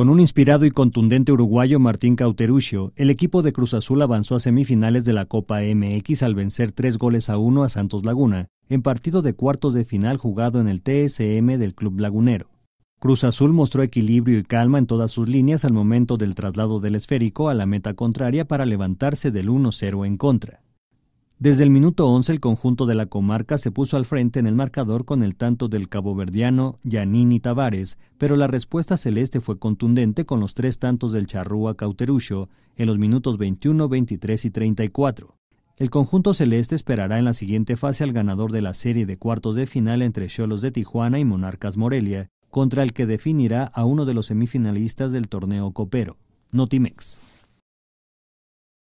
Con un inspirado y contundente uruguayo Martín Cauteruccio, el equipo de Cruz Azul avanzó a semifinales de la Copa MX al vencer tres goles a uno a Santos Laguna, en partido de cuartos de final jugado en el TSM del Club Lagunero. Cruz Azul mostró equilibrio y calma en todas sus líneas al momento del traslado del esférico a la meta contraria para levantarse del 1-0 en contra. Desde el minuto 11 el conjunto de la comarca se puso al frente en el marcador con el tanto del caboverdiano Yanini Tavares, pero la respuesta celeste fue contundente con los tres tantos del Charrúa Cauterucho en los minutos 21, 23 y 34. El conjunto celeste esperará en la siguiente fase al ganador de la serie de cuartos de final entre Cholos de Tijuana y Monarcas Morelia, contra el que definirá a uno de los semifinalistas del torneo copero, Notimex.